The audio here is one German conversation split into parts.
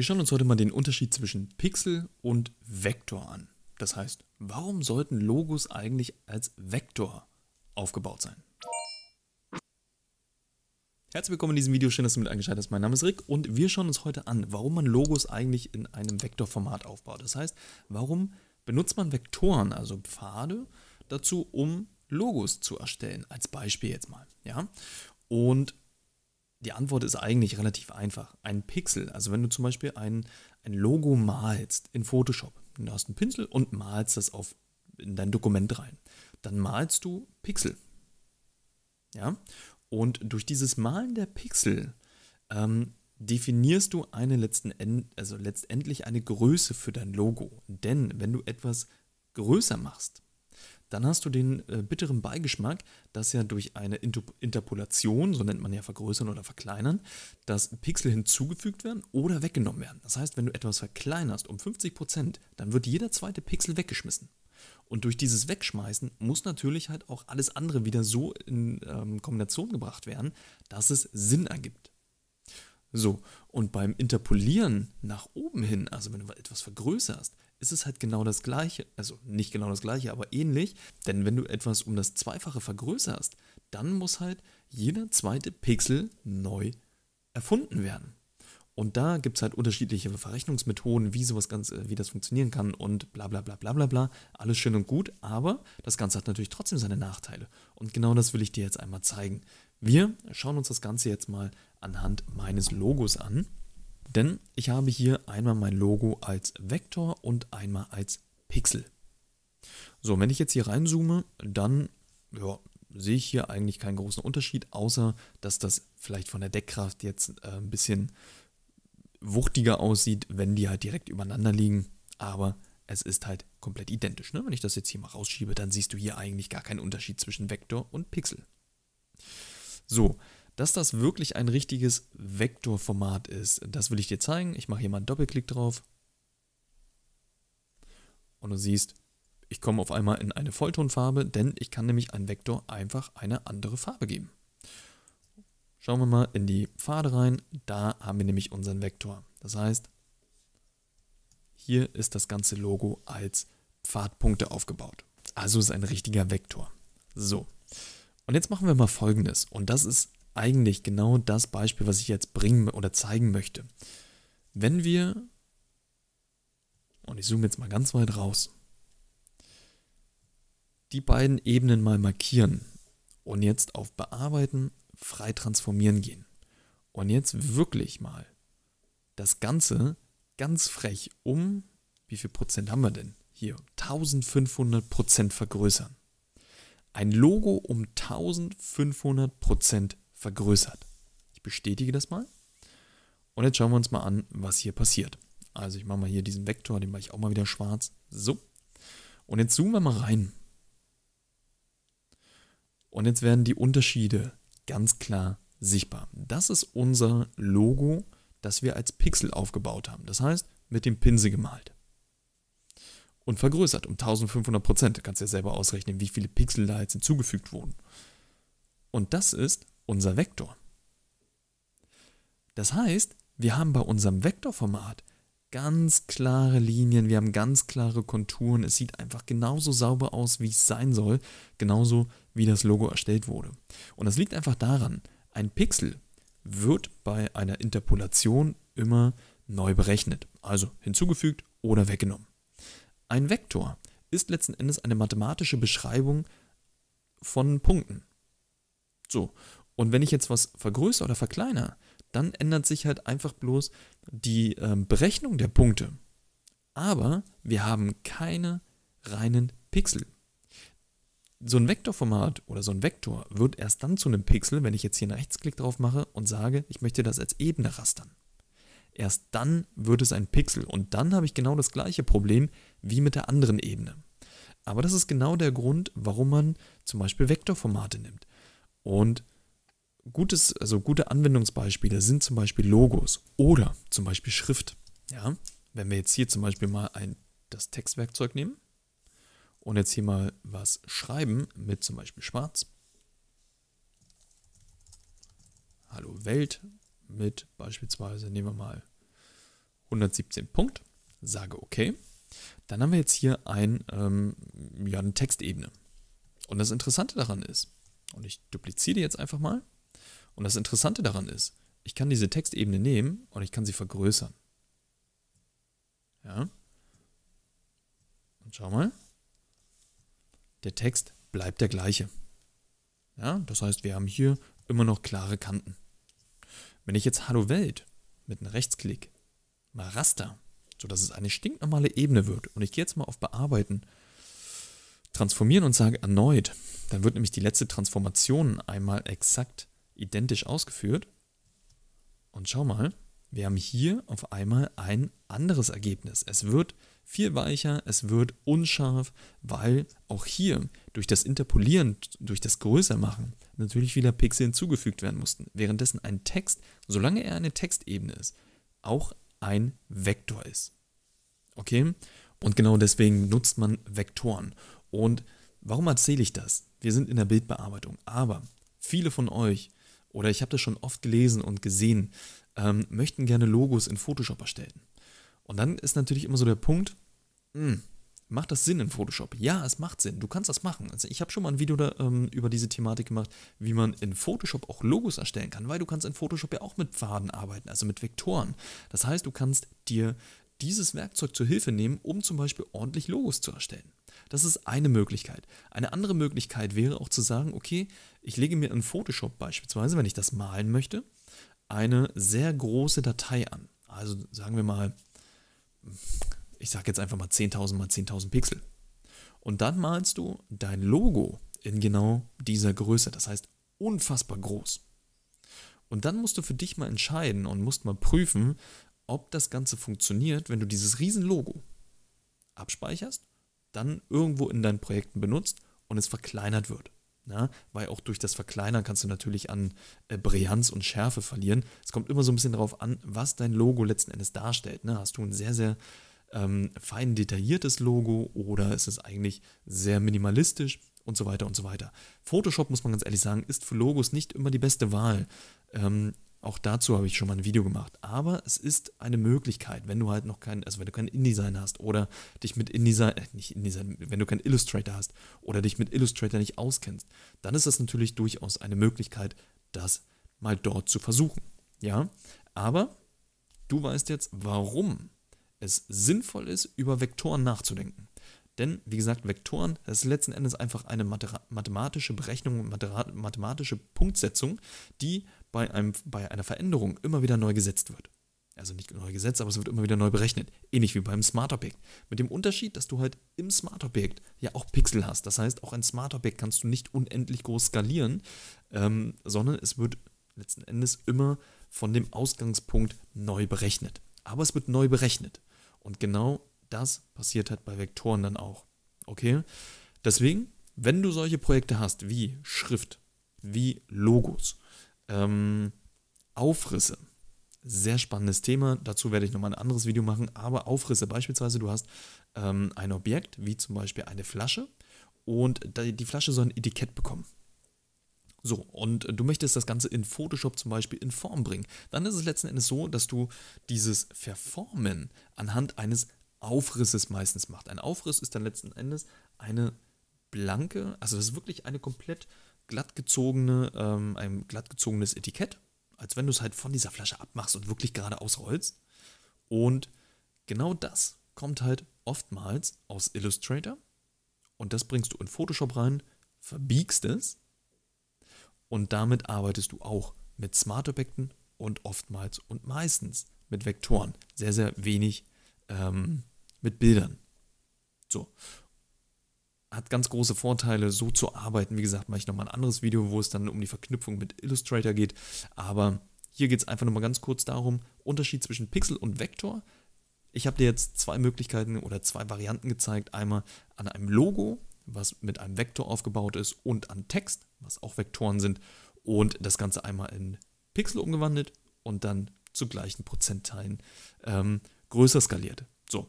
Wir schauen uns heute mal den Unterschied zwischen Pixel und Vektor an. Das heißt, warum sollten Logos eigentlich als Vektor aufgebaut sein? Herzlich willkommen in diesem Video, schön, dass du mit eingeschaltet hast. Mein Name ist Rick und wir schauen uns heute an, warum man Logos eigentlich in einem Vektorformat aufbaut. Das heißt, warum benutzt man Vektoren, also Pfade, dazu, um Logos zu erstellen, als Beispiel jetzt mal. Ja? Und die Antwort ist eigentlich relativ einfach. Ein Pixel, also wenn du zum Beispiel ein, ein Logo malst in Photoshop, du hast einen Pinsel und malst das auf, in dein Dokument rein, dann malst du Pixel. Ja? Und durch dieses Malen der Pixel ähm, definierst du eine letzten End, also letztendlich eine Größe für dein Logo. Denn wenn du etwas größer machst, dann hast du den äh, bitteren Beigeschmack, dass ja durch eine Interpolation, so nennt man ja vergrößern oder verkleinern, dass Pixel hinzugefügt werden oder weggenommen werden. Das heißt, wenn du etwas verkleinerst um 50%, dann wird jeder zweite Pixel weggeschmissen. Und durch dieses Wegschmeißen muss natürlich halt auch alles andere wieder so in ähm, Kombination gebracht werden, dass es Sinn ergibt. So, und beim Interpolieren nach oben hin, also wenn du etwas vergrößerst, ist es halt genau das Gleiche. Also nicht genau das Gleiche, aber ähnlich. Denn wenn du etwas um das Zweifache vergrößerst, dann muss halt jeder zweite Pixel neu erfunden werden. Und da gibt es halt unterschiedliche Verrechnungsmethoden, wie sowas ganz, äh, wie das funktionieren kann und bla bla bla bla bla bla. Alles schön und gut, aber das Ganze hat natürlich trotzdem seine Nachteile. Und genau das will ich dir jetzt einmal zeigen. Wir schauen uns das Ganze jetzt mal anhand meines Logos an. Denn ich habe hier einmal mein Logo als Vektor und einmal als Pixel. So, wenn ich jetzt hier reinzoome, dann ja, sehe ich hier eigentlich keinen großen Unterschied, außer dass das vielleicht von der Deckkraft jetzt äh, ein bisschen wuchtiger aussieht, wenn die halt direkt übereinander liegen. Aber es ist halt komplett identisch. Ne? Wenn ich das jetzt hier mal rausschiebe, dann siehst du hier eigentlich gar keinen Unterschied zwischen Vektor und Pixel. So, dass das wirklich ein richtiges Vektorformat ist. Das will ich dir zeigen. Ich mache hier mal einen Doppelklick drauf. Und du siehst, ich komme auf einmal in eine Volltonfarbe, denn ich kann nämlich einem Vektor einfach eine andere Farbe geben. Schauen wir mal in die Pfade rein. Da haben wir nämlich unseren Vektor. Das heißt, hier ist das ganze Logo als Pfadpunkte aufgebaut. Also ist ein richtiger Vektor. So. Und jetzt machen wir mal folgendes. Und das ist eigentlich genau das Beispiel, was ich jetzt bringen oder zeigen möchte. Wenn wir, und ich zoome jetzt mal ganz weit raus, die beiden Ebenen mal markieren und jetzt auf Bearbeiten, frei transformieren gehen und jetzt wirklich mal das Ganze ganz frech um, wie viel Prozent haben wir denn? Hier, 1500 Prozent vergrößern. Ein Logo um 1500 Prozent vergrößert. Ich bestätige das mal. Und jetzt schauen wir uns mal an, was hier passiert. Also ich mache mal hier diesen Vektor, den mache ich auch mal wieder schwarz. So. Und jetzt zoomen wir mal rein. Und jetzt werden die Unterschiede ganz klar sichtbar. Das ist unser Logo, das wir als Pixel aufgebaut haben. Das heißt, mit dem Pinsel gemalt. Und vergrößert um 1500 Prozent. Du kannst ja selber ausrechnen, wie viele Pixel da jetzt hinzugefügt wurden. Und das ist unser Vektor. Das heißt, wir haben bei unserem Vektorformat ganz klare Linien, wir haben ganz klare Konturen. Es sieht einfach genauso sauber aus, wie es sein soll, genauso wie das Logo erstellt wurde. Und das liegt einfach daran, ein Pixel wird bei einer Interpolation immer neu berechnet, also hinzugefügt oder weggenommen. Ein Vektor ist letzten Endes eine mathematische Beschreibung von Punkten. So, und wenn ich jetzt was vergrößere oder verkleinere, dann ändert sich halt einfach bloß die äh, Berechnung der Punkte. Aber wir haben keine reinen Pixel. So ein Vektorformat oder so ein Vektor wird erst dann zu einem Pixel, wenn ich jetzt hier einen Rechtsklick drauf mache und sage, ich möchte das als Ebene rastern. Erst dann wird es ein Pixel und dann habe ich genau das gleiche Problem wie mit der anderen Ebene. Aber das ist genau der Grund, warum man zum Beispiel Vektorformate nimmt. Und gutes, also gute Anwendungsbeispiele sind zum Beispiel Logos oder zum Beispiel Schrift. Ja, wenn wir jetzt hier zum Beispiel mal ein, das Textwerkzeug nehmen und jetzt hier mal was schreiben mit zum Beispiel Schwarz. Hallo Welt mit beispielsweise, nehmen wir mal 117 Punkt, sage OK. Dann haben wir jetzt hier ein, ähm, ja, eine Textebene. Und das Interessante daran ist, und ich dupliziere jetzt einfach mal, und das Interessante daran ist, ich kann diese Textebene nehmen und ich kann sie vergrößern. Ja. Und schau mal. Der Text bleibt der gleiche. Ja, das heißt, wir haben hier immer noch klare Kanten. Wenn ich jetzt Hallo Welt mit einem Rechtsklick mal raster, sodass es eine stinknormale Ebene wird, und ich gehe jetzt mal auf Bearbeiten, transformieren und sage erneut, dann wird nämlich die letzte Transformation einmal exakt identisch ausgeführt. Und schau mal, wir haben hier auf einmal ein anderes Ergebnis. Es wird viel weicher, es wird unscharf, weil auch hier durch das Interpolieren, durch das Größermachen natürlich wieder Pixel hinzugefügt werden mussten. Währenddessen ein Text, solange er eine Textebene ist, auch ein Vektor ist. Okay? Und genau deswegen nutzt man Vektoren. Und warum erzähle ich das? Wir sind in der Bildbearbeitung, aber viele von euch oder ich habe das schon oft gelesen und gesehen, ähm, möchten gerne Logos in Photoshop erstellen. Und dann ist natürlich immer so der Punkt, mh, hm, macht das Sinn in Photoshop? Ja, es macht Sinn, du kannst das machen. Also ich habe schon mal ein Video da, ähm, über diese Thematik gemacht, wie man in Photoshop auch Logos erstellen kann, weil du kannst in Photoshop ja auch mit Pfaden arbeiten, also mit Vektoren. Das heißt, du kannst dir dieses Werkzeug zur Hilfe nehmen, um zum Beispiel ordentlich Logos zu erstellen. Das ist eine Möglichkeit. Eine andere Möglichkeit wäre auch zu sagen, okay, ich lege mir in Photoshop beispielsweise, wenn ich das malen möchte, eine sehr große Datei an. Also sagen wir mal, ich sage jetzt einfach mal 10.000 mal 10.000 Pixel. Und dann malst du dein Logo in genau dieser Größe. Das heißt, unfassbar groß. Und dann musst du für dich mal entscheiden und musst mal prüfen, ob das Ganze funktioniert, wenn du dieses Riesenlogo abspeicherst, dann irgendwo in deinen Projekten benutzt und es verkleinert wird. Ja, weil auch durch das Verkleinern kannst du natürlich an äh, Brillanz und Schärfe verlieren. Es kommt immer so ein bisschen darauf an, was dein Logo letzten Endes darstellt. Ne? Hast du ein sehr, sehr ähm, fein detailliertes Logo oder ist es eigentlich sehr minimalistisch und so weiter und so weiter. Photoshop, muss man ganz ehrlich sagen, ist für Logos nicht immer die beste Wahl. Ähm, auch dazu habe ich schon mal ein Video gemacht. Aber es ist eine Möglichkeit, wenn du halt noch kein, also wenn du keinen InDesign hast oder dich mit InDesign, äh, nicht InDesign, wenn du keinen Illustrator hast oder dich mit Illustrator nicht auskennst, dann ist das natürlich durchaus eine Möglichkeit, das mal dort zu versuchen. Ja, aber du weißt jetzt, warum es sinnvoll ist, über Vektoren nachzudenken. Denn, wie gesagt, Vektoren, das ist letzten Endes einfach eine mathematische Berechnung, mathematische Punktsetzung, die bei, einem, bei einer Veränderung immer wieder neu gesetzt wird. Also nicht neu gesetzt, aber es wird immer wieder neu berechnet. Ähnlich wie beim Smart-Objekt. Mit dem Unterschied, dass du halt im Smart-Objekt ja auch Pixel hast. Das heißt, auch ein Smart-Objekt kannst du nicht unendlich groß skalieren, ähm, sondern es wird letzten Endes immer von dem Ausgangspunkt neu berechnet. Aber es wird neu berechnet. Und genau das passiert halt bei Vektoren dann auch. Okay? Deswegen, wenn du solche Projekte hast wie Schrift, wie Logos, ähm, Aufrisse. Sehr spannendes Thema. Dazu werde ich nochmal ein anderes Video machen. Aber Aufrisse, beispielsweise, du hast ähm, ein Objekt, wie zum Beispiel eine Flasche, und die Flasche soll ein Etikett bekommen. So, und du möchtest das Ganze in Photoshop zum Beispiel in Form bringen. Dann ist es letzten Endes so, dass du dieses Verformen anhand eines Aufrisses meistens machst. Ein Aufriss ist dann letzten Endes eine blanke, also das ist wirklich eine komplett glattgezogene, ähm, ein glattgezogenes Etikett, als wenn du es halt von dieser Flasche abmachst und wirklich gerade ausrollst. Und genau das kommt halt oftmals aus Illustrator und das bringst du in Photoshop rein, verbiegst es und damit arbeitest du auch mit Smart-Objekten und oftmals und meistens mit Vektoren. Sehr, sehr wenig ähm, mit Bildern. So, hat ganz große Vorteile, so zu arbeiten. Wie gesagt, mache ich nochmal ein anderes Video, wo es dann um die Verknüpfung mit Illustrator geht. Aber hier geht es einfach nochmal ganz kurz darum, Unterschied zwischen Pixel und Vektor. Ich habe dir jetzt zwei Möglichkeiten oder zwei Varianten gezeigt. Einmal an einem Logo, was mit einem Vektor aufgebaut ist, und an Text, was auch Vektoren sind. Und das Ganze einmal in Pixel umgewandelt und dann zu gleichen Prozentteilen ähm, größer skaliert. So,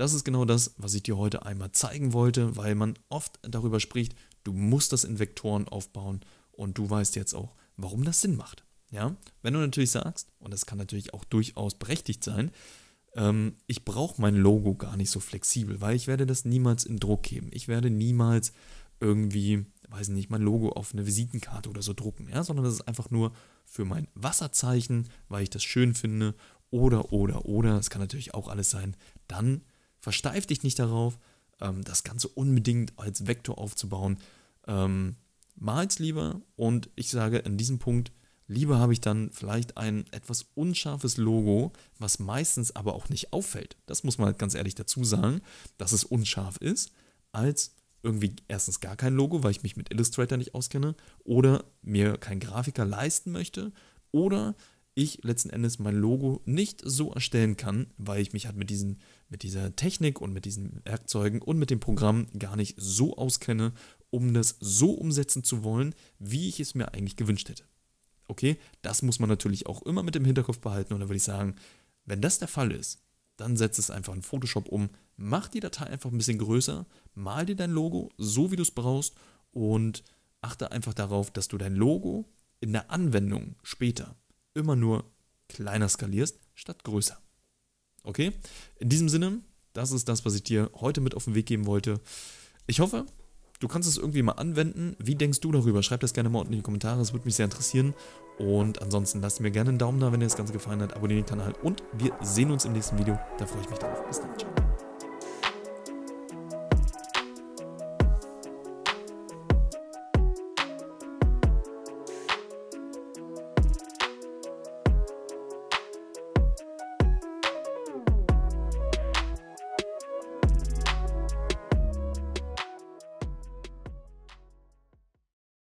das ist genau das, was ich dir heute einmal zeigen wollte, weil man oft darüber spricht, du musst das in Vektoren aufbauen und du weißt jetzt auch, warum das Sinn macht. Ja? Wenn du natürlich sagst, und das kann natürlich auch durchaus berechtigt sein, ähm, ich brauche mein Logo gar nicht so flexibel, weil ich werde das niemals in Druck geben. Ich werde niemals irgendwie, weiß nicht, mein Logo auf eine Visitenkarte oder so drucken, ja? sondern das ist einfach nur für mein Wasserzeichen, weil ich das schön finde oder, oder, oder, es kann natürlich auch alles sein, dann versteif dich nicht darauf, ähm, das Ganze unbedingt als Vektor aufzubauen. Ähm, es lieber und ich sage in diesem Punkt, lieber habe ich dann vielleicht ein etwas unscharfes Logo, was meistens aber auch nicht auffällt. Das muss man halt ganz ehrlich dazu sagen, dass es unscharf ist, als irgendwie erstens gar kein Logo, weil ich mich mit Illustrator nicht auskenne oder mir kein Grafiker leisten möchte oder ich letzten Endes mein Logo nicht so erstellen kann, weil ich mich halt mit, diesen, mit dieser Technik und mit diesen Werkzeugen und mit dem Programm gar nicht so auskenne, um das so umsetzen zu wollen, wie ich es mir eigentlich gewünscht hätte. Okay, das muss man natürlich auch immer mit dem Hinterkopf behalten und da würde ich sagen, wenn das der Fall ist, dann setz es einfach in Photoshop um, mach die Datei einfach ein bisschen größer, mal dir dein Logo so, wie du es brauchst und achte einfach darauf, dass du dein Logo in der Anwendung später immer nur kleiner skalierst statt größer. Okay? In diesem Sinne, das ist das, was ich dir heute mit auf den Weg geben wollte. Ich hoffe, du kannst es irgendwie mal anwenden. Wie denkst du darüber? Schreib das gerne mal unten in die Kommentare, das würde mich sehr interessieren. Und ansonsten lasst mir gerne einen Daumen da, wenn dir das Ganze gefallen hat. Abonniere den Kanal und wir sehen uns im nächsten Video. Da freue ich mich drauf. Bis dann. Ciao.